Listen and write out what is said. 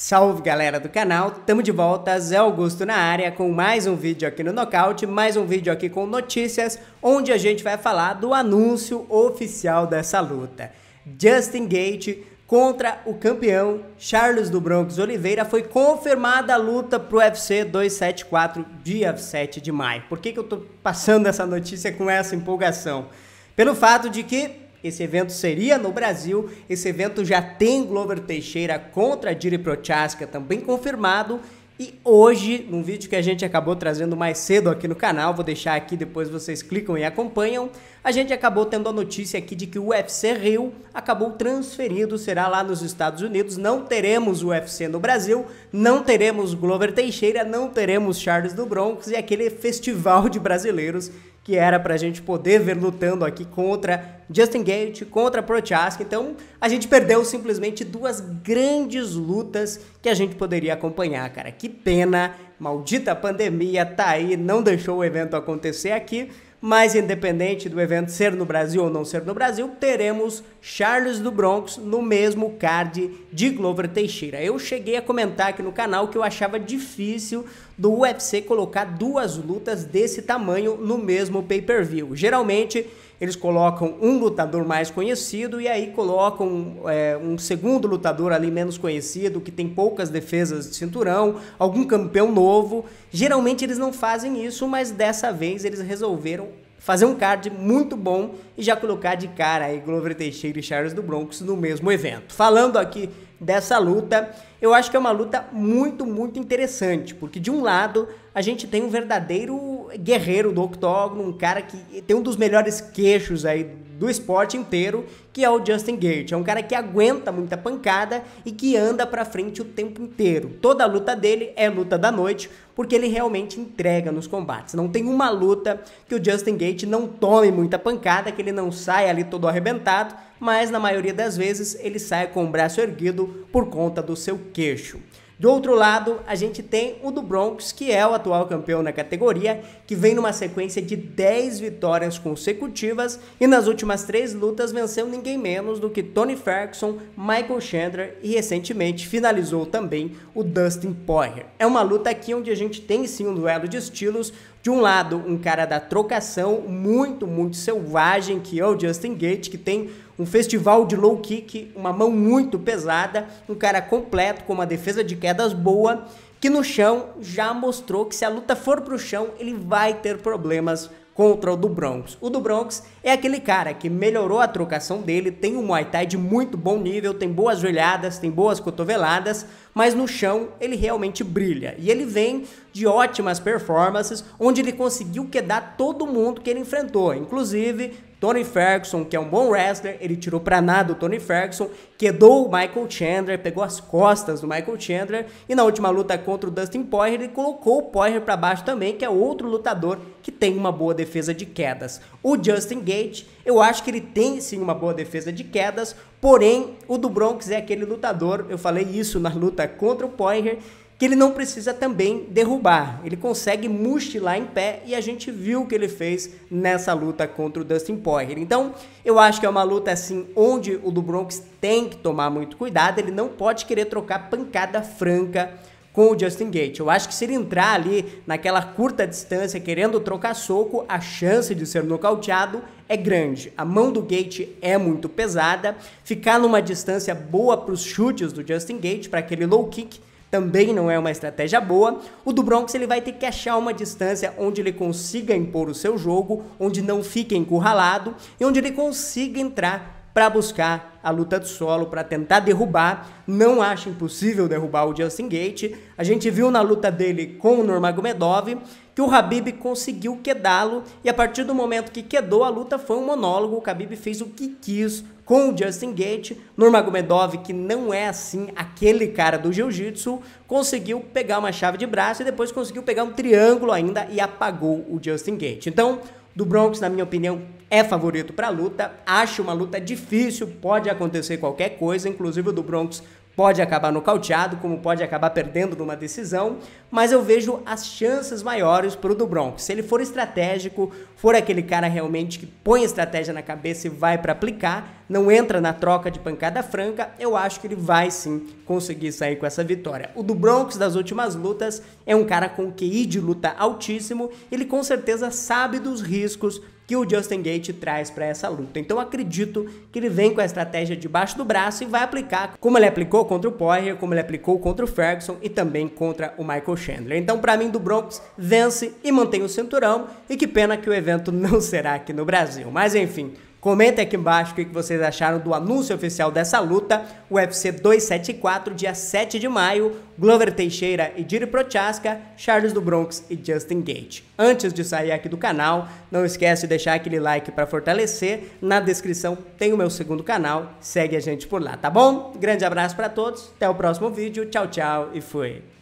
Salve galera do canal, tamo de volta, Zé Augusto na área com mais um vídeo aqui no Nocaute, mais um vídeo aqui com notícias, onde a gente vai falar do anúncio oficial dessa luta. Justin Gate contra o campeão Charles do Broncos Oliveira foi confirmada a luta pro UFC 274 dia 7 de maio. Por que, que eu tô passando essa notícia com essa empolgação? Pelo fato de que esse evento seria no Brasil, esse evento já tem Glover Teixeira contra Diri Prochaska também confirmado. E hoje, num vídeo que a gente acabou trazendo mais cedo aqui no canal, vou deixar aqui depois vocês clicam e acompanham, a gente acabou tendo a notícia aqui de que o UFC Rio acabou transferido, será lá nos Estados Unidos, não teremos o UFC no Brasil, não teremos Glover Teixeira, não teremos Charles do Bronx e aquele festival de brasileiros que era para a gente poder ver lutando aqui contra Justin Gate, contra Prochaska. Então, a gente perdeu simplesmente duas grandes lutas que a gente poderia acompanhar, cara. Que pena, maldita pandemia tá aí, não deixou o evento acontecer aqui. Mas independente do evento ser no Brasil ou não ser no Brasil, teremos Charles do Bronx no mesmo card de Glover Teixeira. Eu cheguei a comentar aqui no canal que eu achava difícil do UFC colocar duas lutas desse tamanho no mesmo pay-per-view. Geralmente eles colocam um lutador mais conhecido e aí colocam é, um segundo lutador ali menos conhecido, que tem poucas defesas de cinturão, algum campeão novo. Geralmente eles não fazem isso, mas dessa vez eles resolveram fazer um card muito bom e já colocar de cara aí Glover Teixeira e Charles do Bronx no mesmo evento. Falando aqui dessa luta, eu acho que é uma luta muito, muito interessante, porque de um lado a gente tem um verdadeiro guerreiro do octógono, um cara que tem um dos melhores queixos aí do esporte inteiro, que é o Justin Gaethje. É um cara que aguenta muita pancada e que anda para frente o tempo inteiro. Toda a luta dele é luta da noite, porque ele realmente entrega nos combates. Não tem uma luta que o Justin Gaethje não tome muita pancada, que ele não saia ali todo arrebentado, mas na maioria das vezes ele sai com o braço erguido por conta do seu queixo. Do outro lado, a gente tem o do Bronx que é o atual campeão na categoria, que vem numa sequência de 10 vitórias consecutivas e nas últimas três lutas venceu ninguém menos do que Tony Ferguson, Michael Chandler e recentemente finalizou também o Dustin Poirier. É uma luta aqui onde a gente tem sim um duelo de estilos, de um lado, um cara da trocação, muito, muito selvagem, que é o Justin Gate, que tem um festival de low kick, uma mão muito pesada, um cara completo com uma defesa de quedas boa, que no chão já mostrou que se a luta for pro chão, ele vai ter problemas contra o do Bronx. O do Bronx é aquele cara que melhorou a trocação dele, tem um Muay Thai de muito bom nível, tem boas joelhadas, tem boas cotoveladas, mas no chão ele realmente brilha. E ele vem de ótimas performances, onde ele conseguiu quedar todo mundo que ele enfrentou, inclusive Tony Ferguson, que é um bom wrestler, ele tirou pra nada o Tony Ferguson, quedou o Michael Chandler, pegou as costas do Michael Chandler e na última luta contra o Dustin Poirier ele colocou o Poirier para baixo também, que é outro lutador que tem uma boa defesa de quedas. O Justin Gate, eu acho que ele tem sim uma boa defesa de quedas, porém o do Bronx é aquele lutador, eu falei isso na luta contra o Poirier, que ele não precisa também derrubar. Ele consegue mochilar em pé e a gente viu o que ele fez nessa luta contra o Dustin Poirier. Então, eu acho que é uma luta assim onde o do Bronx tem que tomar muito cuidado, ele não pode querer trocar pancada franca com o Justin Gate. Eu acho que se ele entrar ali naquela curta distância querendo trocar soco, a chance de ser nocauteado é grande. A mão do Gate é muito pesada, ficar numa distância boa para os chutes do Justin Gate, para aquele low kick, também não é uma estratégia boa. O do Bronx ele vai ter que achar uma distância onde ele consiga impor o seu jogo, onde não fique encurralado e onde ele consiga entrar para buscar a luta do solo, para tentar derrubar. Não acho impossível derrubar o Justin Gate. A gente viu na luta dele com o Nurmagomedov que o Habib conseguiu quedá-lo e a partir do momento que quedou a luta foi um monólogo. O Habib fez o que quis com o Justin Gate. Nurmagomedov, que não é assim aquele cara do jiu-jitsu, conseguiu pegar uma chave de braço e depois conseguiu pegar um triângulo ainda e apagou o Justin Gate. Então, do Bronx, na minha opinião, é favorito para a luta. Acho uma luta difícil, pode acontecer qualquer coisa, inclusive o do Bronx Pode acabar nocauteado, como pode acabar perdendo numa decisão, mas eu vejo as chances maiores para o do Bronx. Se ele for estratégico, for aquele cara realmente que põe a estratégia na cabeça e vai para aplicar, não entra na troca de pancada franca, eu acho que ele vai sim conseguir sair com essa vitória. O do Bronx das últimas lutas é um cara com QI de luta altíssimo, ele com certeza sabe dos riscos que o Justin Gate traz para essa luta. Então acredito que ele vem com a estratégia debaixo do braço e vai aplicar como ele aplicou contra o Poirier, como ele aplicou contra o Ferguson e também contra o Michael Chandler. Então para mim do Bronx vence e mantém o cinturão e que pena que o evento não será aqui no Brasil. Mas enfim, Comenta aqui embaixo o que vocês acharam do anúncio oficial dessa luta, UFC 274, dia 7 de maio, Glover Teixeira e Diri Prochaska, Charles do Bronx e Justin Gate. Antes de sair aqui do canal, não esquece de deixar aquele like para fortalecer. Na descrição tem o meu segundo canal, segue a gente por lá, tá bom? Grande abraço para todos, até o próximo vídeo, tchau, tchau e fui!